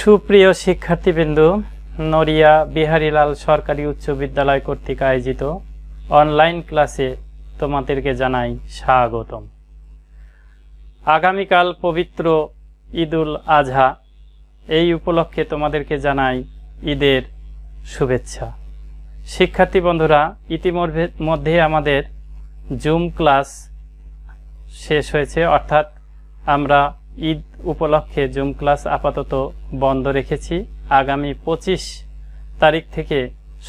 সুপ্রিয় শিক্ষার্থীবৃন্দ নড়িয়া বিহারীলাল সরকারি উচ্চ বিদ্যালয় কর্তৃক আয়োজিত অনলাইন ক্লাসে তোমাদেরকে জানাই স্বাগতম আগামীকাল পবিত্র ঈদুল আজহা এই উপলক্ষে তোমাদেরকে জানাই ঈদের শুভেচ্ছা শিক্ষার্থী বন্ধুরা ইতিমধ্যে মধ্যে আমাদের জুম ক্লাস শেষ হয়েছে অর্থাৎ আমরা ঈদ উপলক্ষে জুম ক্লাস আপাতত বন্ধ রেখেছি আগামী পঁচিশ তারিখ থেকে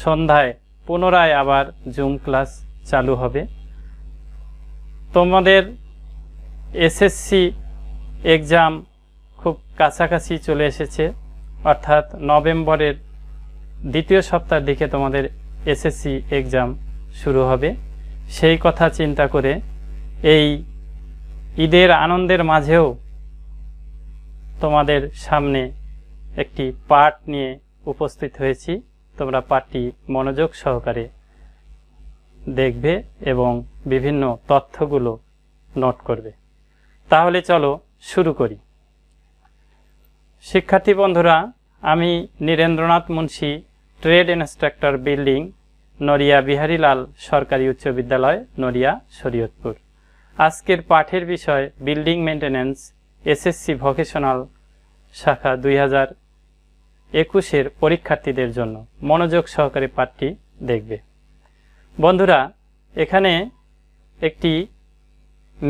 সন্ধ্যায় পুনরায় আবার জুম ক্লাস চালু হবে তোমাদের এসএসসি এক্সাম খুব কাছাকাছি চলে এসেছে অর্থাৎ নভেম্বরের দ্বিতীয় সপ্তাহের দিকে তোমাদের এসএসসি এক্সাম শুরু হবে সেই কথা চিন্তা করে এই ঈদের আনন্দের মাঝেও তোমাদের সামনে একটি পাঠ নিয়ে উপস্থিত হয়েছি তোমরা পাঠটি মনোযোগ সহকারে দেখবে এবং বিভিন্ন তথ্যগুলো নোট করবে তাহলে চলো শুরু করি শিক্ষার্থী বন্ধুরা আমি Nirendranath Munshi trade instructor building Naria Biharilal সরকারি উচ্চ বিদ্যালয় নড়িয়া শরীয়তপুর আজকের পাঠের বিষয় বিল্ডিং মেনটেন্যান্স এসএসসি ভোকেশনাল শাখা দুই হাজার একুশের পরীক্ষার্থীদের জন্য মনোযোগ সহকারে পাঠটি দেখবে বন্ধুরা এখানে একটি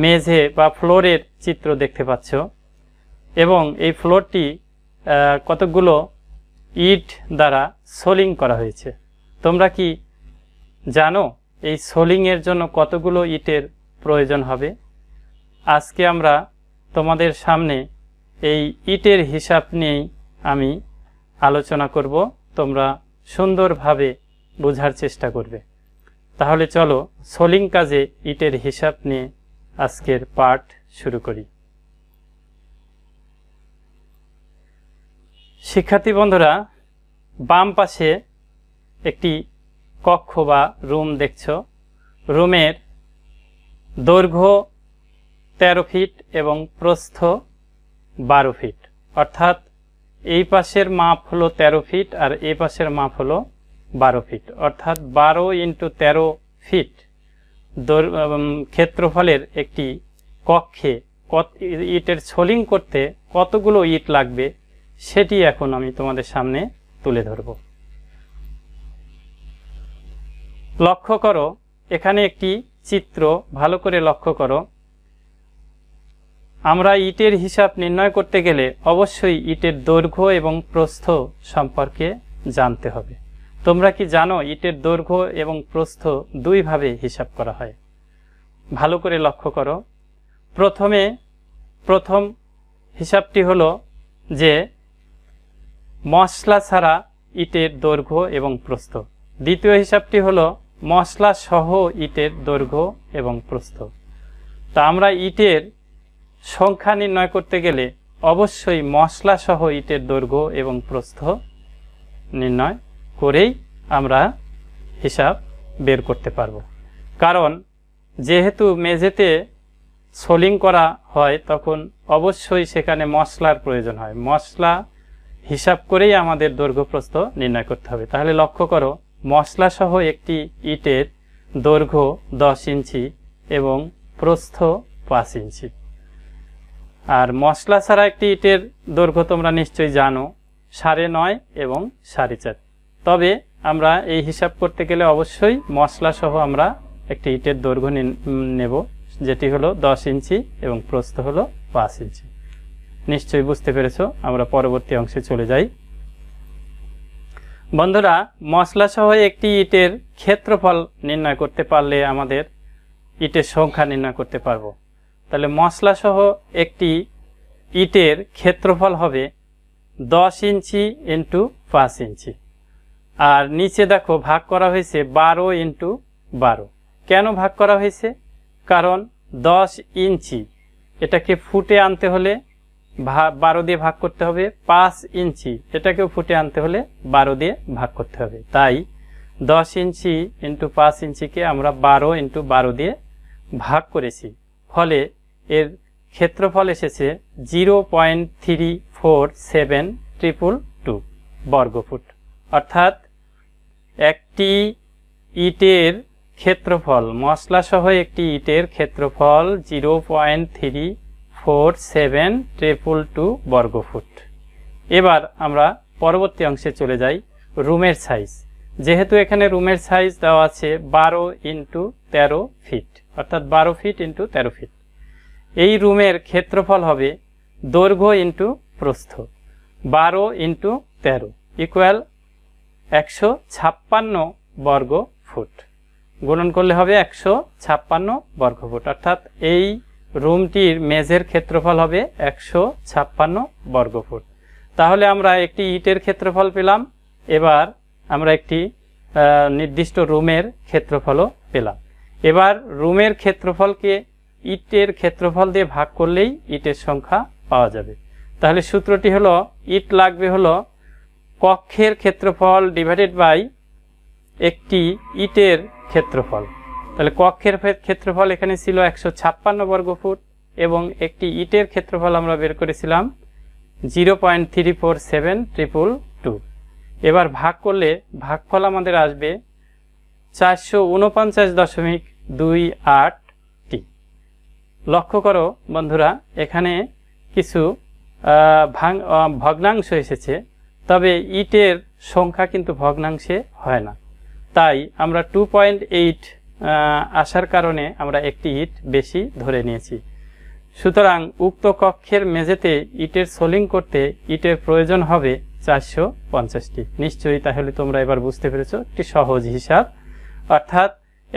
মেঝে বা ফ্লোরের চিত্র দেখতে পাচ্ছ এবং এই ফ্লোরটি কতকগুলো ইট দ্বারা সোলিং করা হয়েছে তোমরা কি জানো এই সোলিংয়ের জন্য কতগুলো ইটের প্রয়োজন হবে আজকে আমরা তোমাদের সামনে এই ইটের হিসাব নিয়েই আমি আলোচনা করব তোমরা সুন্দরভাবে বোঝার চেষ্টা করবে তাহলে চলো সোলিং কাজে ইটের হিসাব নিয়ে আজকের পাঠ শুরু করি শিক্ষার্থী বন্ধুরা বাম পাশে একটি কক্ষ বা রুম দেখছ রুমের দৈর্ঘ্য তেরো ফিট এবং প্রস্থ বারো ফিট অর্থাৎ এই পাশের মাপ হলো ১৩ ফিট আর এই পাশের মাপ হলো বারো ফিট অর্থাৎ বারো ইন্টু তেরো ফিট ক্ষেত্রফলের একটি কক্ষে কত ইটের ছলিং করতে কতগুলো ইট লাগবে সেটি এখন আমি তোমাদের সামনে তুলে ধরব লক্ষ্য করো এখানে একটি চিত্র ভালো করে লক্ষ্য করো আমরা ইটের হিসাব নির্ণয় করতে গেলে অবশ্যই ইটের দৈর্ঘ্য এবং প্রস্থ সম্পর্কে জানতে হবে তোমরা কি জানো ইটের দৈর্ঘ্য এবং প্রস্থ দুইভাবে হিসাব করা হয় ভালো করে লক্ষ্য করো প্রথমে প্রথম হিসাবটি হলো যে মশলা ছাড়া ইটের দৈর্ঘ্য এবং প্রস্থ দ্বিতীয় হিসাবটি হলো মশলা সহ ইটের দৈর্ঘ্য এবং প্রস্থ তা আমরা ইটের সংখ্যা নির্ণয় করতে গেলে অবশ্যই মশলা সহ ইটের দৈর্ঘ্য এবং প্রস্থ নির্ণয় করেই আমরা হিসাব বের করতে পারব কারণ যেহেতু মেঝেতে সোলিং করা হয় তখন অবশ্যই সেখানে মশলার প্রয়োজন হয় মশলা হিসাব করেই আমাদের দৈর্ঘ্য প্রস্থ নির্ণয় করতে হবে তাহলে লক্ষ্য করো মশলাসহ একটি ইটের দৈর্ঘ্য দশ ইঞ্চি এবং প্রস্থ পাঁচ ইঞ্চি আর মশলা ছাড়া একটি ইটের দৈর্ঘ্য তোমরা নিশ্চয়ই জানো সাড়ে নয় এবং সাড়ে চার তবে আমরা এই হিসাব করতে গেলে অবশ্যই মশলা সহ আমরা একটি ইটের দৈর্ঘ্য নেব যেটি হলো দশ ইঞ্চি এবং প্রস্থ হলো পাঁচ ইঞ্চি নিশ্চয়ই বুঝতে পেরেছ আমরা পরবর্তী অংশে চলে যাই বন্ধুরা মশলা সহ একটি ইটের ক্ষেত্রফল নির্ণয় করতে পারলে আমাদের ইটের সংখ্যা নির্ণয় করতে পারবো তাহলে মশলাসহ একটি ইটের ক্ষেত্রফল হবে দশ ইঞ্চি ইন্টু পাঁচ ইঞ্চি আর নিচে দেখো ভাগ করা হয়েছে বারো ইন্টু বারো কেন ভাগ করা হয়েছে কারণ দশ ইঞ্চি এটাকে ফুটে আনতে হলে বারো দিয়ে ভাগ করতে হবে পাঁচ ইঞ্চি এটাকেও ফুটে আনতে হলে বারো দিয়ে ভাগ করতে হবে তাই দশ ইঞ্চি ইন্টু পাঁচ ইঞ্চিকে আমরা বারো ইন্টু বারো দিয়ে ভাগ করেছি ফলে এর ক্ষেত্রফল এসেছে zero point three four seven triple two বর্গফুট অর্থাৎ একটি ইটের ক্ষেত্রফল মশলাসহ একটি ইটের ক্ষেত্রফল zero point three four seven triple two বর্গফুট এবার আমরা পরবর্তী অংশে চলে যাই রুমের সাইজ যেহেতু এখানে রুমের সাইজ দেওয়া আছে বারো ইন্টু তেরো ফিট অর্থাৎ বারো ফিট ইন্টু তেরো ফিট এই রুমের ক্ষেত্রফল হবে দৈর্ঘ্য ইন্টু প্রস্থ বারো ইন্টু তেরো ইকুয়াল একশো ছাপ্পান্ন বর্গ ফুট গণন করলে হবে একশো ছাপ্পান্ন বর্গ ফুট অর্থাৎ এই রুমটির মেঝের ক্ষেত্রফল হবে একশো ছাপ্পান্ন বর্গ ফুট তাহলে আমরা একটি ইটের ক্ষেত্রফল পেলাম এবার আমরা একটি নির্দিষ্ট রুমের ক্ষেত্রফলও পেলাম এবার রুমের ক্ষেত্রফলকে ইটের ক্ষেত্রফল দিয়ে ভাগ করলেই ইটের সংখ্যা পাওয়া যাবে তাহলে সূত্রটি হলো ইট লাগবে হলো কক্ষের ক্ষেত্রফল ডিভাইডেড বাই একটি ইটের ক্ষেত্রফল তাহলে কক্ষের ক্ষেত্রফল এখানে ছিল একশো ছাপ্পান্ন বর্গ ফুট এবং একটি ইটের ক্ষেত্রফল আমরা বের করেছিলাম zero point three four seven triple two এবার ভাগ করলে ভাগফল আমাদের আসবে চারশো উনপঞ্চাশ দশমিক দুই আট লক্ষ্য করো বন্ধুরা এখানে কিছু ভাং ভগ্নাংশ এসেছে তবে ইটের সংখ্যা কিন্তু ভগ্নাংশে হয় না তাই আমরা টু পয়েন্ট এইট আসার কারণে আমরা একটি ইট বেশি ধরে নিয়েছি সুতরাং উক্ত কক্ষের মেঝেতে ইটের সোলিং করতে ইটের প্রয়োজন হবে চারশো পঞ্চাশটি নিশ্চয়ই তাহলে তোমরা এবার বুঝতে পেরেছ একটি সহজ হিসাব অর্থাৎ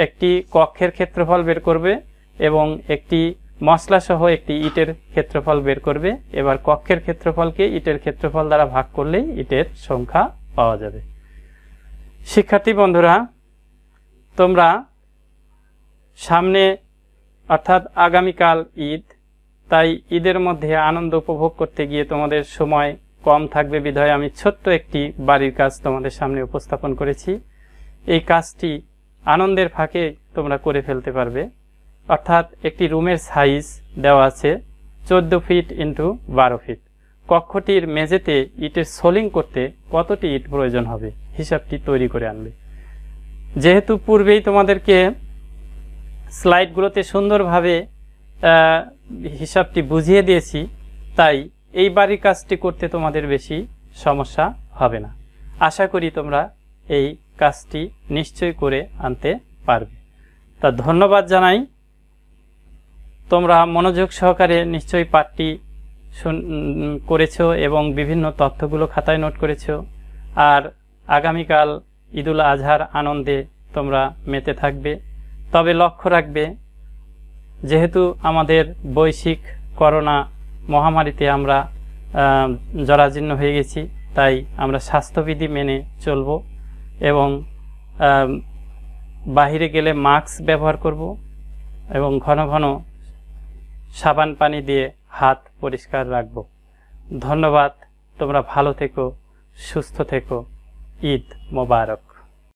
একটি কক্ষের ক্ষেত্রফল বের করবে এবং একটি মশলাসহ একটি ইটের ক্ষেত্রফল বের করবে এবার কক্ষের ক্ষেত্রফলকে ইটের ক্ষেত্রফল দ্বারা ভাগ করলেই ইটের সংখ্যা পাওয়া যাবে শিক্ষার্থী বন্ধুরা তোমরা সামনে অর্থাৎ আগামীকাল ঈদ তাই ঈদের মধ্যে আনন্দ উপভোগ করতে গিয়ে তোমাদের সময় কম থাকবে বিধায় আমি ছোট্ট একটি বাড়ির কাজ তোমাদের সামনে উপস্থাপন করেছি এই কাজটি আনন্দের ফাঁকে তোমরা করে ফেলতে পারবে অর্থাৎ একটি রুমের সাইজ দেওয়া আছে চোদ্দ ফিট ইন্টু বারো ফিট কক্ষটির মেঝেতে ইটের সোলিং করতে কতটি ইট প্রয়োজন হবে হিসাবটি তৈরি করে আনবে যেহেতু পূর্বেই তোমাদেরকে স্লাইডগুলোতে সুন্দরভাবে হিসাবটি বুঝিয়ে দিয়েছি তাই এই বাড়ির কাজটি করতে তোমাদের বেশি সমস্যা হবে না আশা করি তোমরা এই কাজটি নিশ্চয় করে আনতে পারবে তা ধন্যবাদ জানাই তোমরা মনোযোগ সহকারে নিশ্চয়ই পাঠটি করেছ এবং বিভিন্ন তথ্যগুলো খাতায় নোট করেছ আর আগামীকাল ঈদুল আজহার আনন্দে তোমরা মেতে থাকবে তবে লক্ষ্য রাখবে যেহেতু আমাদের বৈশ্বিক করোনা মহামারীতে আমরা জরাজীর্ণ হয়ে গেছি তাই আমরা স্বাস্থ্যবিধি মেনে চলব এবং বাহিরে গেলে মাস্ক ব্যবহার করব এবং ঘন ঘন সাবান পানি দিয়ে হাত পরিষ্কার রাখব ধন্যবাদ তোমরা ভালো থেকো সুস্থ থেকো ঈদ মোবারক